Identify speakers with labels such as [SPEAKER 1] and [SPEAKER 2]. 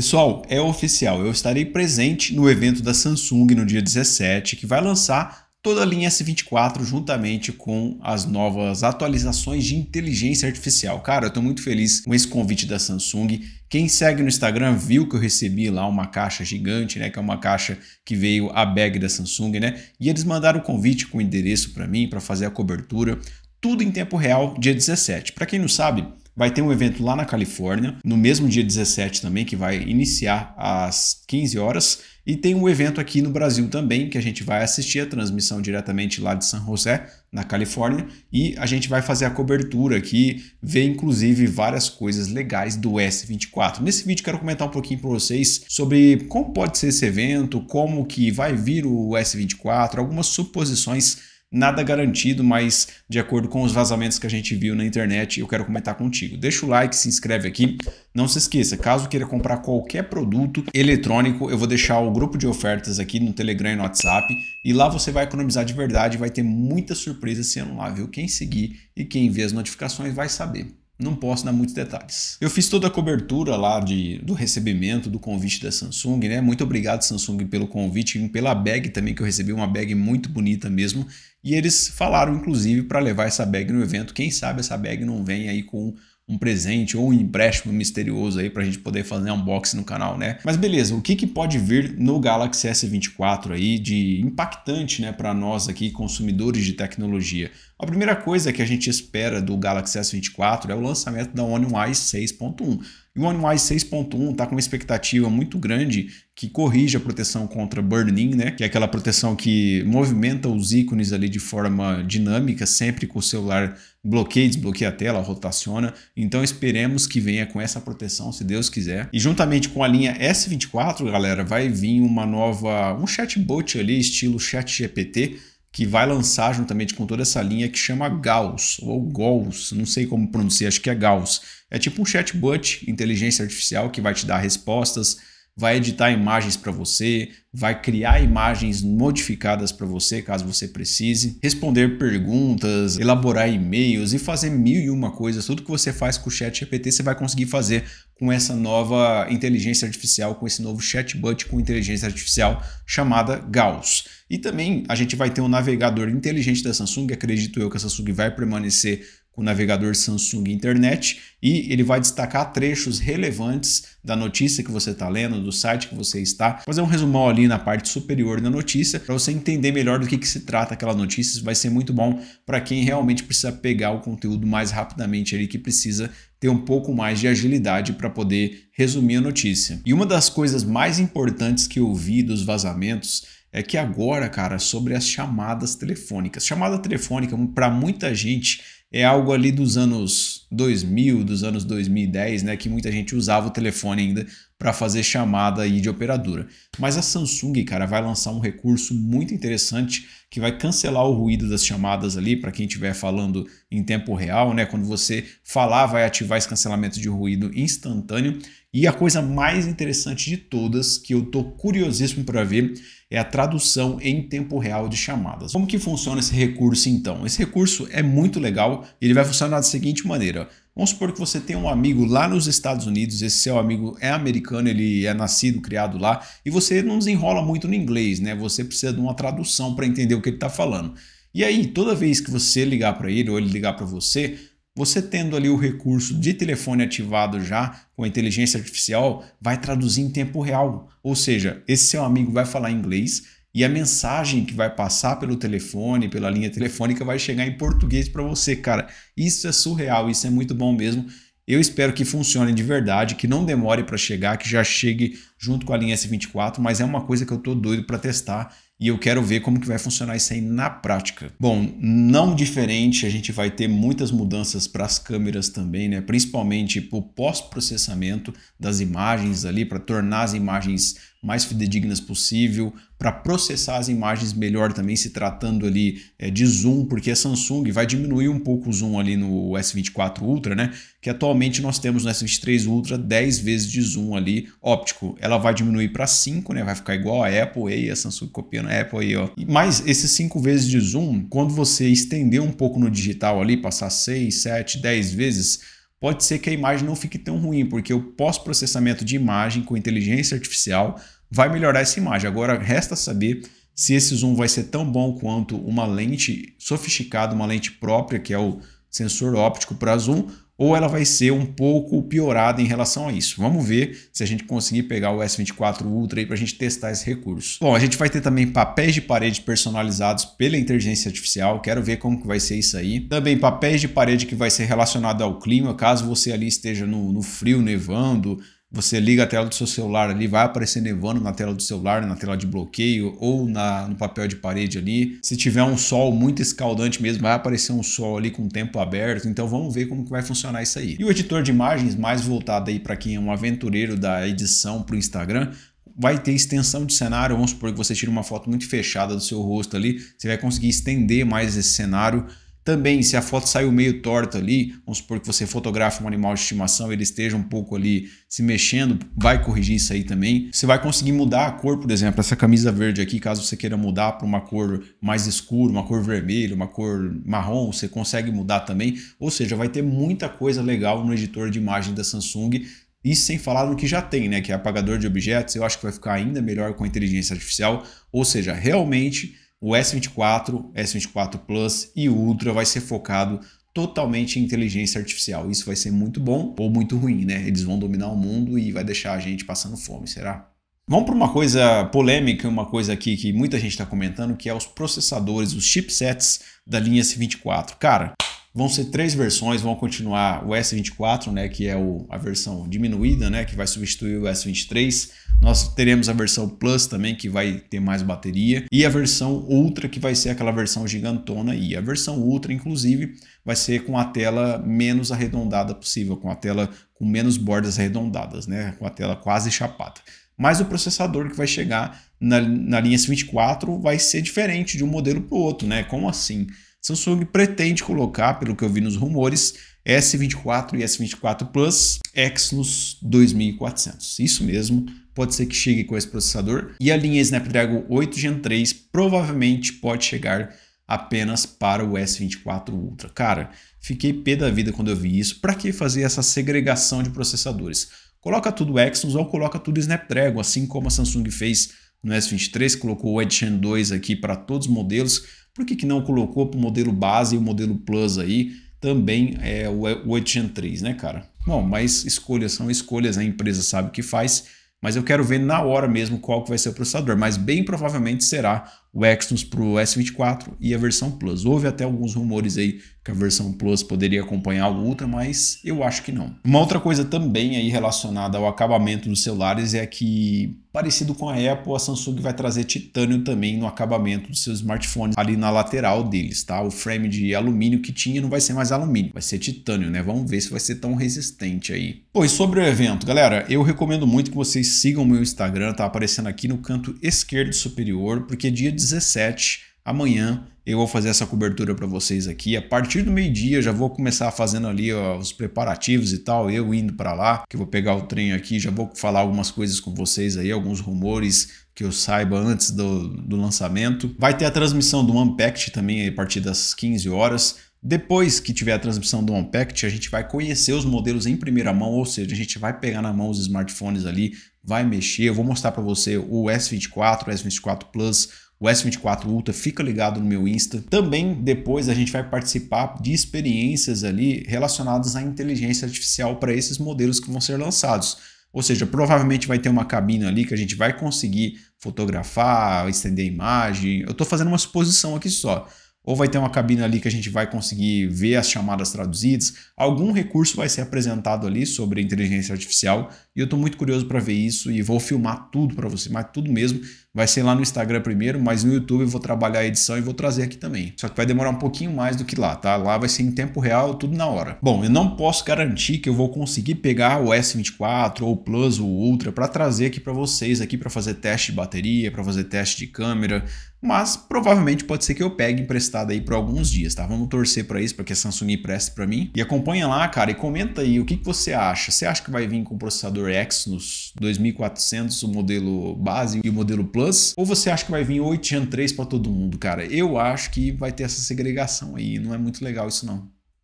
[SPEAKER 1] Pessoal, é oficial, eu estarei presente no evento da Samsung no dia 17, que vai lançar toda a linha S24 juntamente com as novas atualizações de inteligência artificial. Cara, eu estou muito feliz com esse convite da Samsung. Quem segue no Instagram viu que eu recebi lá uma caixa gigante, né, que é uma caixa que veio a bag da Samsung, né? E eles mandaram o convite com o endereço para mim para fazer a cobertura, tudo em tempo real, dia 17. Para quem não sabe, Vai ter um evento lá na Califórnia, no mesmo dia 17 também, que vai iniciar às 15 horas. E tem um evento aqui no Brasil também, que a gente vai assistir a transmissão diretamente lá de San José, na Califórnia, e a gente vai fazer a cobertura aqui, ver inclusive várias coisas legais do S24. Nesse vídeo quero comentar um pouquinho para vocês sobre como pode ser esse evento, como que vai vir o S24, algumas suposições Nada garantido, mas de acordo com os vazamentos que a gente viu na internet, eu quero comentar contigo. Deixa o like, se inscreve aqui. Não se esqueça, caso queira comprar qualquer produto eletrônico, eu vou deixar o grupo de ofertas aqui no Telegram e no WhatsApp. E lá você vai economizar de verdade, vai ter muita surpresa sendo lá, viu? Quem seguir e quem vê as notificações vai saber não posso dar muitos detalhes. Eu fiz toda a cobertura lá de, do recebimento do convite da Samsung, né? Muito obrigado Samsung pelo convite e pela bag também que eu recebi, uma bag muito bonita mesmo. E eles falaram inclusive para levar essa bag no evento. Quem sabe essa bag não vem aí com um presente ou um empréstimo misterioso aí para a gente poder fazer um unboxing no canal, né? Mas beleza, o que, que pode vir no Galaxy S24 aí de impactante, né, para nós aqui consumidores de tecnologia? A primeira coisa que a gente espera do Galaxy S24 é o lançamento da One UI 6.1. E o One UI 6.1 está com uma expectativa muito grande que corrige a proteção contra burning, né? que é aquela proteção que movimenta os ícones ali de forma dinâmica, sempre com o celular bloqueia, desbloqueia a tela, rotaciona. Então esperemos que venha com essa proteção, se Deus quiser. E juntamente com a linha S24, galera, vai vir uma nova, um chatbot ali, estilo ChatGPT, que vai lançar juntamente com toda essa linha que chama Gauss ou Gauss, não sei como pronunciar, acho que é Gauss. É tipo um chatbot, inteligência artificial que vai te dar respostas, vai editar imagens para você, vai criar imagens modificadas para você caso você precise, responder perguntas, elaborar e-mails e fazer mil e uma coisas. Tudo que você faz com o Chat GPT você vai conseguir fazer com essa nova inteligência artificial, com esse novo chatbot com inteligência artificial chamada Gauss. E também a gente vai ter um navegador inteligente da Samsung, acredito eu que a Samsung vai permanecer com o navegador Samsung Internet e ele vai destacar trechos relevantes da notícia que você está lendo, do site que você está, fazer um resumão ali na parte superior da notícia para você entender melhor do que, que, se trata aquela notícia. Isso vai ser muito bom para quem realmente precisa pegar o conteúdo mais rapidamente ali, que precisa ter um pouco mais de agilidade para poder resumir a notícia. E uma das coisas mais importantes que eu vi dos vazamentos é que agora, cara, sobre as chamadas telefônicas. Chamada telefônica, para muita gente, é algo ali dos anos 2000, dos anos 2010, né? Que muita gente usava o telefone ainda para fazer chamada aí de operadora. Mas a Samsung, cara, vai lançar um recurso muito interessante que vai cancelar o ruído das chamadas ali para quem estiver falando em tempo real, né? Quando você falar, vai ativar esse cancelamento de ruído instantâneo. E a coisa mais interessante de todas, que eu tô curiosíssimo para ver, é a tradução em tempo real de chamadas. Como que funciona esse recurso então? Esse recurso é muito legal, ele vai funcionar da seguinte maneira. Vamos supor que você tem um amigo lá nos Estados Unidos, esse seu amigo é americano, ele é nascido, criado lá, e você não desenrola muito no inglês, né? Você precisa de uma tradução para entender o que ele está falando. E aí, toda vez que você ligar para ele ou ele ligar para você, você tendo ali o recurso de telefone ativado já com a inteligência artificial, vai traduzir em tempo real. Ou seja, esse seu amigo vai falar inglês, e a mensagem que vai passar pelo telefone, pela linha telefônica, vai chegar em português para você, cara. Isso é surreal, isso é muito bom mesmo. Eu espero que funcione de verdade, que não demore para chegar, que já chegue junto com a linha S24, mas é uma coisa que eu tô doido para testar e eu quero ver como que vai funcionar isso aí na prática. Bom, não diferente, a gente vai ter muitas mudanças para as câmeras também, né? Principalmente para o pós-processamento das imagens ali, para tornar as imagens mais fidedignas possível, para processar as imagens melhor também, se tratando ali é, de zoom, porque a Samsung vai diminuir um pouco o zoom ali no S24 Ultra, né? Que atualmente nós temos no S23 Ultra 10 vezes de zoom ali óptico. Ela vai diminuir para 5, né? Vai ficar igual a Apple aí, a Samsung copiando a Apple aí, ó. Mas esses 5 vezes de zoom, quando você estender um pouco no digital ali, passar 6, 7, 10 vezes, pode ser que a imagem não fique tão ruim, porque o pós-processamento de imagem com inteligência artificial vai melhorar essa imagem. Agora resta saber se esse zoom vai ser tão bom quanto uma lente sofisticada, uma lente própria, que é o sensor óptico para zoom, ou ela vai ser um pouco piorada em relação a isso. Vamos ver se a gente conseguir pegar o S24 Ultra para a gente testar esse recurso. Bom, a gente vai ter também papéis de parede personalizados pela inteligência artificial, quero ver como que vai ser isso aí. Também papéis de parede que vai ser relacionado ao clima, caso você ali esteja no, no frio, nevando, você liga a tela do seu celular ali, vai aparecer nevando na tela do celular, na tela de bloqueio ou na, no papel de parede ali. Se tiver um sol muito escaldante mesmo, vai aparecer um sol ali com o tempo aberto. Então vamos ver como que vai funcionar isso aí. E o editor de imagens, mais voltado aí para quem é um aventureiro da edição para o Instagram, vai ter extensão de cenário. Vamos supor que você tira uma foto muito fechada do seu rosto ali, você vai conseguir estender mais esse cenário também, se a foto saiu meio torta ali, vamos supor que você fotografa um animal de estimação, ele esteja um pouco ali se mexendo, vai corrigir isso aí também. Você vai conseguir mudar a cor, por exemplo, essa camisa verde aqui, caso você queira mudar para uma cor mais escura, uma cor vermelha, uma cor marrom, você consegue mudar também. Ou seja, vai ter muita coisa legal no editor de imagem da Samsung e sem falar no que já tem, né? Que é apagador de objetos, eu acho que vai ficar ainda melhor com a inteligência artificial. Ou seja, realmente o S24, S24 Plus e Ultra vai ser focado totalmente em inteligência artificial. Isso vai ser muito bom ou muito ruim, né? Eles vão dominar o mundo e vai deixar a gente passando fome, será? Vamos para uma coisa polêmica, uma coisa aqui que muita gente está comentando, que é os processadores, os chipsets da linha S24. Cara, Vão ser três versões, vão continuar o S24, né, que é o, a versão diminuída, né, que vai substituir o S23. Nós teremos a versão Plus também, que vai ter mais bateria, e a versão Ultra, que vai ser aquela versão gigantona e a versão Ultra, inclusive, vai ser com a tela menos arredondada possível, com a tela com menos bordas arredondadas, né, com a tela quase chapada mas o processador que vai chegar na, na linha S24 vai ser diferente de um modelo para o outro, né? Como assim? Samsung pretende colocar, pelo que eu vi nos rumores, S24 e S24 Plus Exynos 2400. Isso mesmo, pode ser que chegue com esse processador. E a linha Snapdragon 8 Gen 3 provavelmente pode chegar apenas para o S24 Ultra. Cara, fiquei pé da vida quando eu vi isso. Para que fazer essa segregação de processadores? Coloca tudo Exynos ou coloca tudo Snapdragon, assim como a Samsung fez no S23, colocou o Edge Gen 2 aqui para todos os modelos por que, que não colocou para o modelo base e o modelo plus aí também é o 803, né, cara? Bom, mas escolhas são escolhas, a empresa sabe o que faz, mas eu quero ver na hora mesmo qual que vai ser o processador, mas bem provavelmente será o Exynos para o S24 e a versão Plus. Houve até alguns rumores aí que a versão Plus poderia acompanhar o Ultra, mas eu acho que não. Uma outra coisa também aí relacionada ao acabamento dos celulares é que, parecido com a Apple, a Samsung vai trazer titânio também no acabamento dos seus smartphones ali na lateral deles, tá? O frame de alumínio que tinha não vai ser mais alumínio, vai ser titânio, né? Vamos ver se vai ser tão resistente aí. Pois sobre o evento, galera, eu recomendo muito que vocês sigam o meu Instagram, tá aparecendo aqui no canto esquerdo superior, porque dia 17. Amanhã eu vou fazer essa cobertura para vocês aqui. A partir do meio-dia já vou começar fazendo ali ó, os preparativos e tal, eu indo para lá, que eu vou pegar o trem aqui, já vou falar algumas coisas com vocês aí, alguns rumores que eu saiba antes do, do lançamento. Vai ter a transmissão do Unpacked também a partir das 15 horas. Depois que tiver a transmissão do Unpacked, a gente vai conhecer os modelos em primeira mão, ou seja, a gente vai pegar na mão os smartphones ali, vai mexer. Eu vou mostrar para você o S24, o S24 Plus, o S24 Ultra fica ligado no meu Insta. Também depois a gente vai participar de experiências ali relacionadas à inteligência artificial para esses modelos que vão ser lançados. Ou seja, provavelmente vai ter uma cabina ali que a gente vai conseguir fotografar, estender imagem. Eu estou fazendo uma suposição aqui só ou vai ter uma cabine ali que a gente vai conseguir ver as chamadas traduzidas. Algum recurso vai ser apresentado ali sobre inteligência artificial e eu estou muito curioso para ver isso e vou filmar tudo para você, mas tudo mesmo. Vai ser lá no Instagram primeiro, mas no YouTube eu vou trabalhar a edição e vou trazer aqui também. Só que vai demorar um pouquinho mais do que lá, tá? Lá vai ser em tempo real, tudo na hora. Bom, eu não posso garantir que eu vou conseguir pegar o S24 ou o Plus ou o Ultra para trazer aqui para vocês aqui para fazer teste de bateria, para fazer teste de câmera, mas provavelmente pode ser que eu pegue emprestado aí por alguns dias, tá? Vamos torcer para isso, para que a Samsung empreste para mim. E acompanha lá, cara, e comenta aí o que, que você acha. Você acha que vai vir com o processador Exynos 2400, o modelo base e o modelo Plus? Ou você acha que vai vir 8 Gen 3 para todo mundo, cara? Eu acho que vai ter essa segregação aí, não é muito legal isso não.